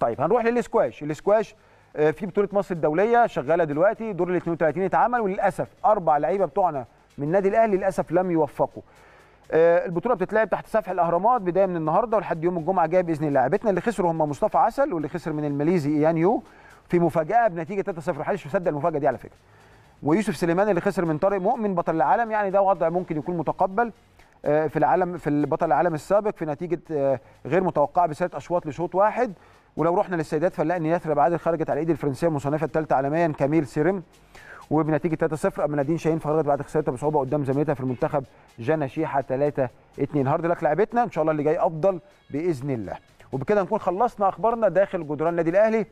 طيب هنروح للسكواش السكواش آه، في بطوله مصر الدوليه شغاله دلوقتي دور ال 32 اتعمل وللاسف اربع لعيبه بتوعنا من النادي الاهلي للاسف لم يوفقوا آه، البطوله بتتلعب تحت سفح الاهرامات بدايه من النهارده ولحد يوم الجمعه الجايه باذن الله اللي خسروا هم مصطفى عسل واللي خسر من الماليزي ايان يو في مفاجاه بنتيجه 3-0 محدش مصدق المفاجاه دي على فكره ويوسف سليمان اللي خسر من طارق مؤمن بطل العالم يعني ده وضع ممكن يكون متقبل آه، في العالم في البطل العالم السابق في نتيجه آه، غير متوقعه بست اشواط لشوط واحد ولو رحنا للسيدات فنلاقي ان يثرب عادل خرجت على ايد الفرنسيه المصنفه الثالثه عالميا كاميل سيرم وبنتيجه 3-0 اما نادين شاهين فخرجت بعد خسارتها بصعوبه قدام زميلتها في المنتخب جانا شيحه 3-2 هارد لك لعبتنا ان شاء الله اللي جاي افضل باذن الله وبكده نكون خلصنا اخبارنا داخل جدران النادي الاهلي